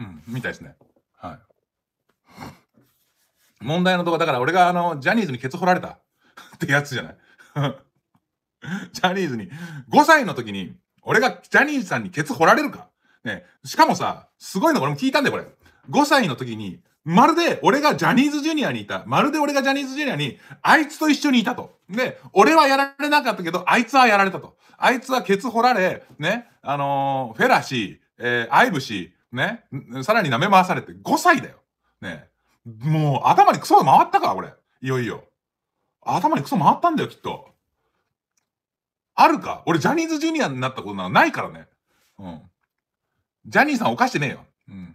うん、みたいですね。はい。問題のとこだから俺があのジャニーズにケツ掘られた ってやつじゃない ジャニーズに5歳の時に俺がジャニーズさんにケツ掘られるか、ね、しかもさすごいの俺も聞いたんだよこれ5歳の時にまるで俺がジャニーズジュニアにいたまるで俺がジャニーズジュニアにあいつと一緒にいたとで俺はやられなかったけどあいつはやられたとあいつはケツ掘られねあのー、フェラシー、えー、アイブシーね。さらに舐め回されて、5歳だよ。ね。もう、頭にクソが回ったか、これ。いよいよ。頭にクソ回ったんだよ、きっと。あるか。俺、ジャニーズジュニアになったことなんかないからね。うん。ジャニーさん犯してねえよ。うん。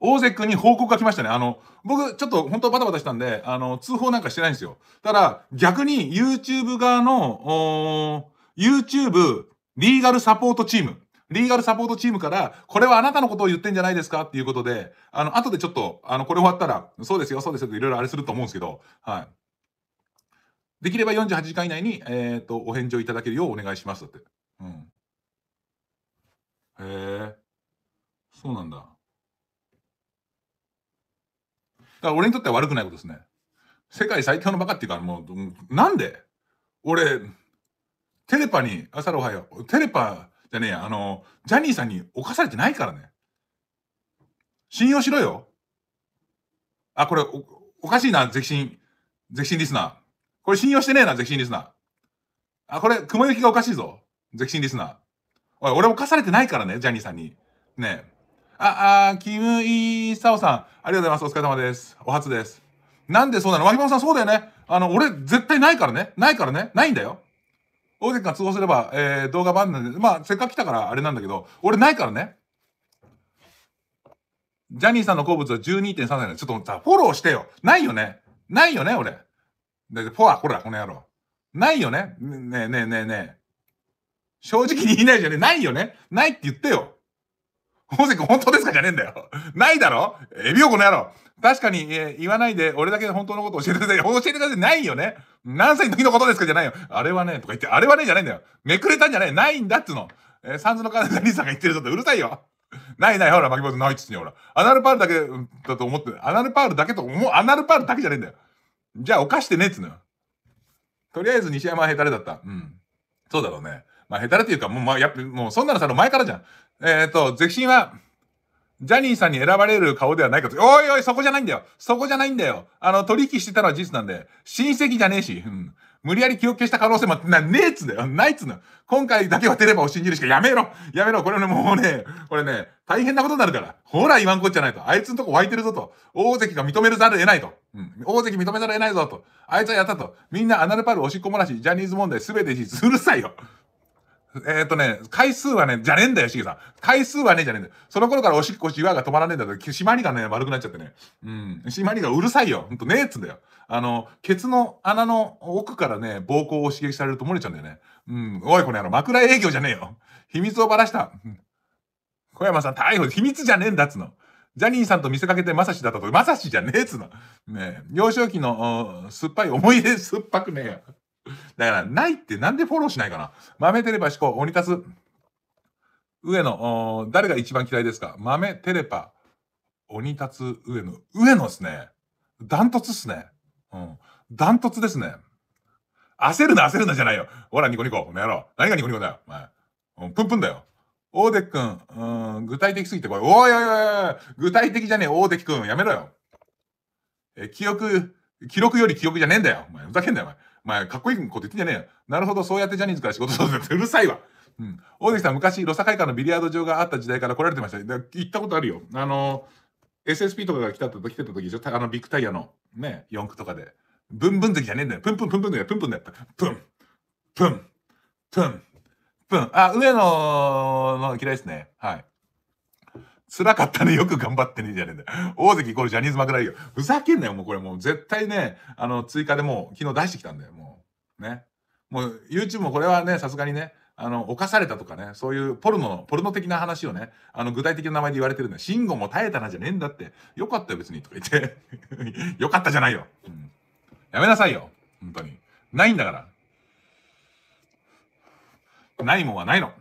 大関君に報告が来ましたね。あの、僕、ちょっと本当バタバタしたんで、あの、通報なんかしてないんですよ。ただ、逆に YouTube 側の、YouTube リーガルサポートチーム。リーガルサポートチームから、これはあなたのことを言ってんじゃないですかっていうことで、あの、後でちょっと、あの、これ終わったら、そうですよ、そうですよ、いろいろあれすると思うんですけど、はい。できれば48時間以内に、えっ、ー、と、お返事をいただけるようお願いしますって。うん。へえ、そうなんだ。だから俺にとっては悪くないことですね。世界最強のバカっていうか、もう、なんで俺、テレパに、朝おはよう。テレパ、ってね、あの、ジャニーさんに侵されてないからね。信用しろよ。あ、これお、おかしいな、絶ク絶ン、リスナー。これ信用してねえな、絶クリスナー。あ、これ、雲行きがおかしいぞ。絶クリスナー。おい、俺犯されてないからね、ジャニーさんに。ねえ。あ、あ、キムイサオさん、ありがとうございます。お疲れ様です。お初です。なんでそうなの脇本さんそうだよね。あの、俺、絶対ないからね。ないからね。ないんだよ。大関が都合すれば、えー、動画版なんで、まあ、せっかく来たからあれなんだけど、俺ないからね。ジャニーさんの好物は12.3歳の、ちょっとさ、フォローしてよ。ないよね。ないよね、俺。で、フォア、ほら、この野郎。ないよね。ねえねえねえねえ。正直に言いないじゃねないよね。ないって言ってよ。大関、本当ですかじゃねえんだよ。ないだろエビオこの野郎。確かに、えー、言わないで、俺だけ本当のこと教えてください。教えてください。ないよね。何歳の時のことですかじゃないよ。あれはね、とか言って、あれはね、じゃないんだよ。めくれたんじゃない。ないんだっつうの。えー、サンズの金でダ兄さんが言ってるぞってうるさいよ。ないない、ほら、巻き戻主ないっつってほら。アナルパールだけだと思って、アナルパールだけと思う、アナルパールだけじゃねえんだよ。じゃあ、犯してねえっつうのよ。とりあえず西山はヘタレだった。うん。そうだろうね。まあ、ヘタレっていうか、もう、まあ、やっぱ、もう、そんなのさ、前からじゃん。えっ、ー、と、ゼクシンは、ジャニーさんに選ばれる顔ではないかと。おいおい、そこじゃないんだよ。そこじゃないんだよ。あの、取引してたのは事実なんで、親戚じゃねえし、うん。無理やり記憶消した可能性もな、ねえっつだよ。ないっつの。今回だけはテレバを信じるしかやめろ。やめろ。これね、もうね、これね、大変なことになるから。ほら、言わんこっちゃないと。あいつのとこ湧いてるぞと。大関が認めるざる得ないと。うん。大関認めざる得ないぞと。あいつはやったと。みんなアナルパルおしっこもらし、ジャニーズ問題すべて事実。うるさいよ。えっ、ー、とね、回数はね、じゃねえんだよ、しげさん。回数はね、じゃねえんだよ。その頃からおしっこしわが止まらねえんだけど、締まりがね、悪くなっちゃってね。うん。締まりがうるさいよ。ほんとねえっつんだよ。あの、ケツの穴の奥からね、膀胱を刺激されると漏れちゃうんだよね。うん。おい、この野郎、枕営業じゃねえよ。秘密をばらした。小山さん、逮捕。秘密じゃねえんだっつの。ジャニーさんと見せかけてまさしだったと、まさしじゃねえっつの。ねえ、幼少期の、酸っぱい思い出、酸っぱくねえよ。だから、ないってなんでフォローしないかな。豆テレパ思考、鬼立つ。上野、誰が一番嫌いですか豆テレパ、鬼立つ、上野。上野ですね。ダントツっすね。うん。ダントツですね。焦るな、焦るなじゃないよ。ほら、ニコニコ。この野郎。何がニコニコだよ。お前。うん、プンプンだよ。大関くん、うん、具体的すぎてこれ。おいおいおいおい具体的じゃねえ、大関くん。やめろよ。え、記憶、記録より記憶じゃねえんだよ。お前、ふざけんなよ、お前。まあ、かっこいいこと言ってんじゃねえよ。なるほど、そうやってジャニーズから仕事さってうるさいわ。うん。大関さん、昔、ロサ会館のビリヤード場があった時代から来られてました。行ったことあるよ。あの、SSP とかが来た時、来てた時あの、ビッグタイヤの、ね、四駆とかで。ブンブン関じゃねえんだよ。プンプンプンプンだよ。プンプンだよ。プン、プン、プン、プン。あ、上野の嫌いですね。はい。辛かったね。よく頑張ってね。じゃねえんだ大関これジャニーズ枕られるよ。ふざけんなよ。もうこれもう絶対ね、あの、追加でもう昨日出してきたんだよ。もう。ね。もう YouTube もこれはね、さすがにね、あの、犯されたとかね、そういうポルノ、ポルノ的な話をね、あの、具体的な名前で言われてるんだ慎吾も耐えたなじゃねえんだって。よかったよ、別に。とか言って。よかったじゃないよ。うん。やめなさいよ。本当に。ないんだから。ないもんはないの。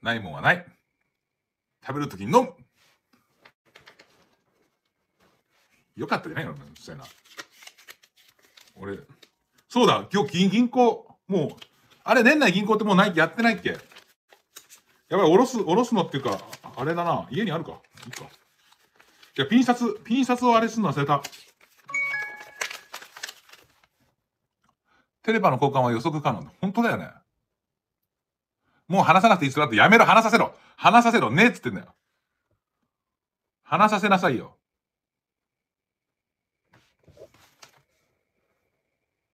ないもんはない。食べるときに飲むよかったじゃないのいな。俺、そうだ、今日銀行、もう、あれ、年内銀行ってもうないやってないっけやばい、おろす、おろすのっていうか、あれだな、家にあるか。いいか。じゃピン札、ピン札をあれするの忘れた。テレパの交換は予測可能本当だよね。もう話さなくていいっすよ。だってやめろ、話させろ。話させろねっつってんだよ。話させなさいよ。